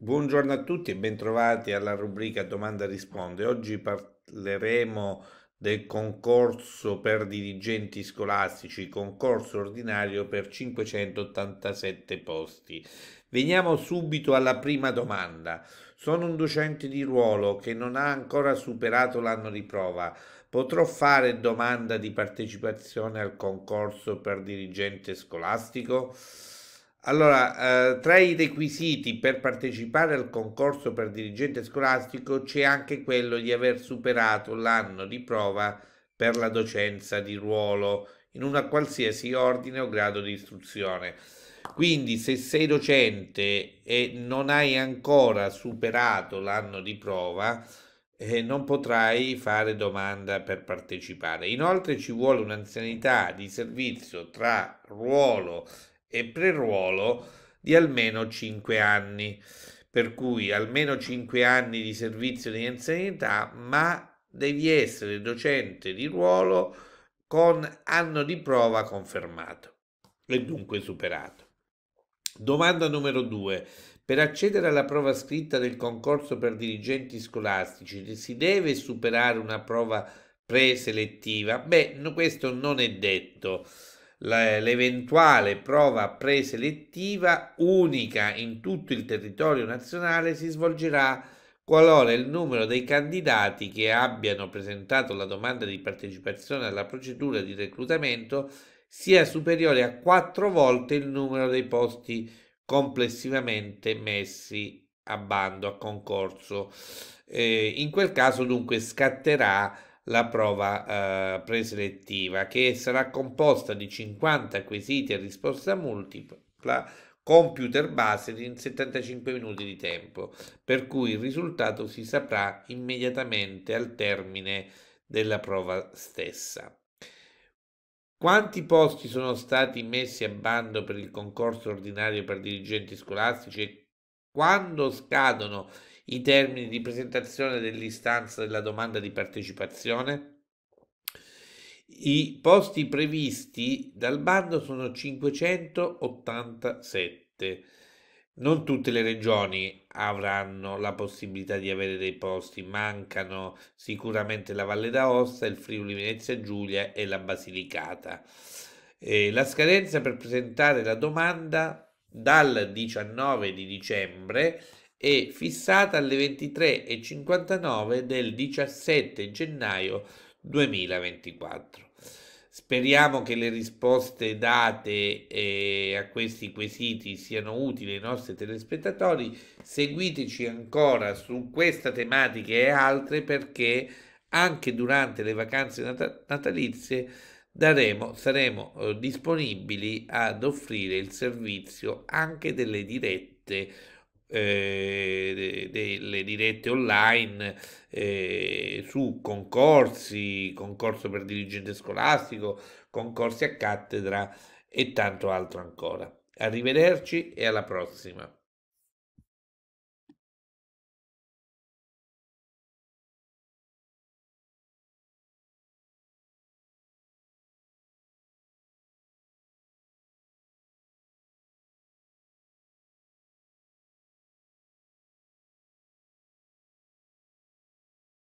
Buongiorno a tutti e bentrovati alla rubrica Domanda Risponde. Oggi parleremo del concorso per dirigenti scolastici, concorso ordinario per 587 posti. Veniamo subito alla prima domanda. Sono un docente di ruolo che non ha ancora superato l'anno di prova. Potrò fare domanda di partecipazione al concorso per dirigente scolastico? Allora, eh, tra i requisiti per partecipare al concorso per dirigente scolastico c'è anche quello di aver superato l'anno di prova per la docenza di ruolo in una qualsiasi ordine o grado di istruzione. Quindi se sei docente e non hai ancora superato l'anno di prova, eh, non potrai fare domanda per partecipare. Inoltre ci vuole un'anzianità di servizio tra ruolo e pre-ruolo di almeno 5 anni, per cui almeno 5 anni di servizio di anzianità, ma devi essere docente di ruolo con anno di prova confermato e dunque superato. Domanda numero 2. Per accedere alla prova scritta del concorso per dirigenti scolastici si deve superare una prova preselettiva? Beh, questo non è detto l'eventuale prova preselettiva unica in tutto il territorio nazionale si svolgerà qualora il numero dei candidati che abbiano presentato la domanda di partecipazione alla procedura di reclutamento sia superiore a quattro volte il numero dei posti complessivamente messi a bando, a concorso. Eh, in quel caso dunque scatterà la prova eh, preselettiva che sarà composta di 50 quesiti e risposta multipla computer base in 75 minuti di tempo, per cui il risultato si saprà immediatamente al termine della prova stessa. Quanti posti sono stati messi a bando per il concorso ordinario per dirigenti scolastici e quando scadono i termini di presentazione dell'istanza della domanda di partecipazione? I posti previsti dal bando sono 587. Non tutte le regioni avranno la possibilità di avere dei posti, mancano sicuramente la Valle d'Aosta, il Friuli Venezia Giulia e la Basilicata. Eh, la scadenza per presentare la domanda dal 19 di dicembre e fissata alle 23.59 del 17 gennaio 2024. Speriamo che le risposte date eh, a questi quesiti siano utili ai nostri telespettatori. Seguiteci ancora su questa tematica e altre perché anche durante le vacanze nat- natalizie daremo, saremo eh, disponibili ad offrire il servizio anche delle dirette eh, delle dirette online eh, su concorsi, concorso per dirigente scolastico, concorsi a cattedra e tanto altro ancora. Arrivederci e alla prossima.